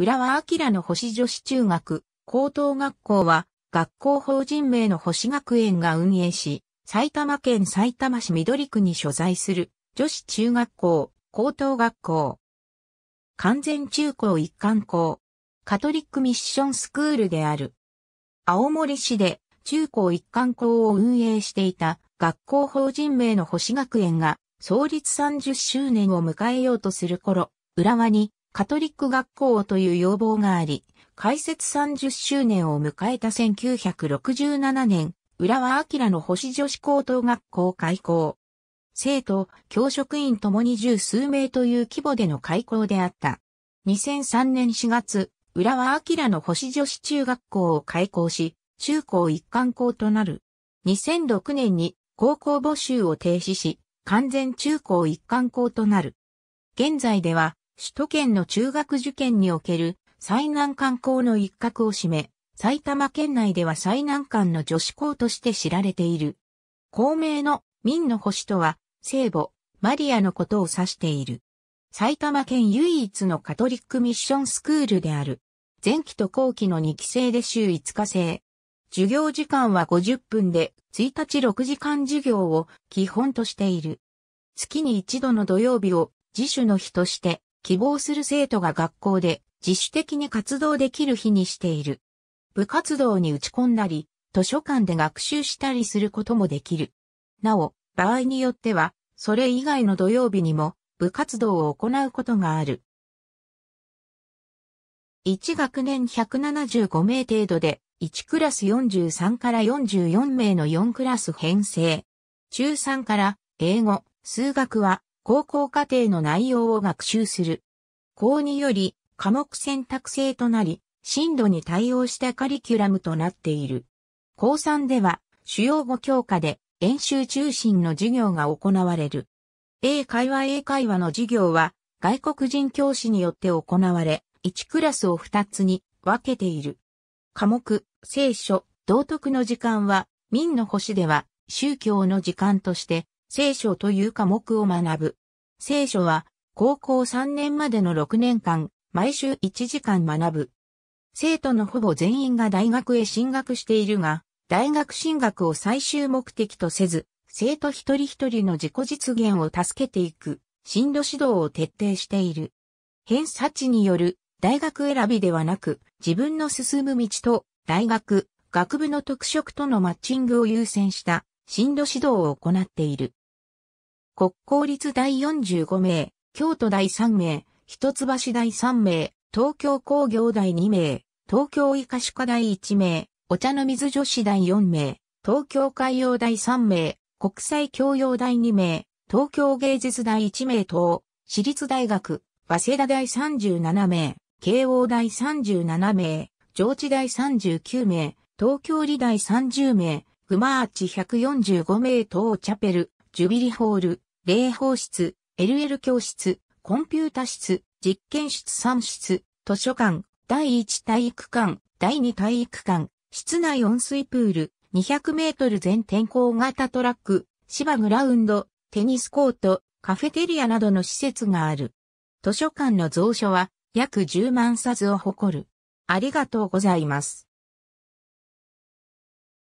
浦和明の星女子中学、高等学校は、学校法人名の星学園が運営し、埼玉県埼玉市緑区に所在する、女子中学校、高等学校。完全中高一貫校。カトリックミッションスクールである。青森市で中高一貫校を運営していた学校法人名の星学園が創立30周年を迎えようとする頃、浦和にカトリック学校をという要望があり、開設30周年を迎えた1967年、浦和明の星女子高等学校開校。生徒、教職員ともに十数名という規模での開校であった。2003年4月、浦和明の星女子中学校を開校し、中高一貫校となる。2006年に高校募集を停止し、完全中高一貫校となる。現在では首都圏の中学受験における最難関校の一角を占め、埼玉県内では最難関の女子校として知られている。校名の民の星とは、聖母、マリアのことを指している。埼玉県唯一のカトリックミッションスクールである。前期と後期の2期生で週5日制。授業時間は50分で、1日6時間授業を基本としている。月に一度の土曜日を自主の日として、希望する生徒が学校で自主的に活動できる日にしている。部活動に打ち込んだり、図書館で学習したりすることもできる。なお、場合によっては、それ以外の土曜日にも部活動を行うことがある。1学年175名程度で、1クラス43から44名の4クラス編成。中3から英語、数学は高校課程の内容を学習する。校により科目選択制となり、進度に対応したカリキュラムとなっている。高3では主要5教科で演習中心の授業が行われる。英会話英会話の授業は外国人教師によって行われ、1クラスを2つに分けている。科目、聖書、道徳の時間は、民の星では宗教の時間として聖書という科目を学ぶ。聖書は、高校3年までの6年間、毎週1時間学ぶ。生徒のほぼ全員が大学へ進学しているが、大学進学を最終目的とせず、生徒一人一人の自己実現を助けていく、進路指導を徹底している。偏差値による大学選びではなく、自分の進む道と大学、学部の特色とのマッチングを優先した進路指導を行っている。国公立第45名、京都第3名、一橋第3名、東京工業第2名、東京医科歯科第1名、お茶の水女子第4名、東京海洋第3名、国際教養第2名、東京芸術第1名等、私立大学、早稲田第37名、慶応第37名、上智大39名、東京理大30名、グマーチ145名等チャペル、ジュビリホール、霊放室、LL 教室、コンピュータ室、実験室3室、図書館、第1体育館、第2体育館、室内温水プール、200メートル全天候型トラック、芝グラウンド、テニスコート、カフェテリアなどの施設がある。図書館の蔵書は約10万冊を誇る。ありがとうございます。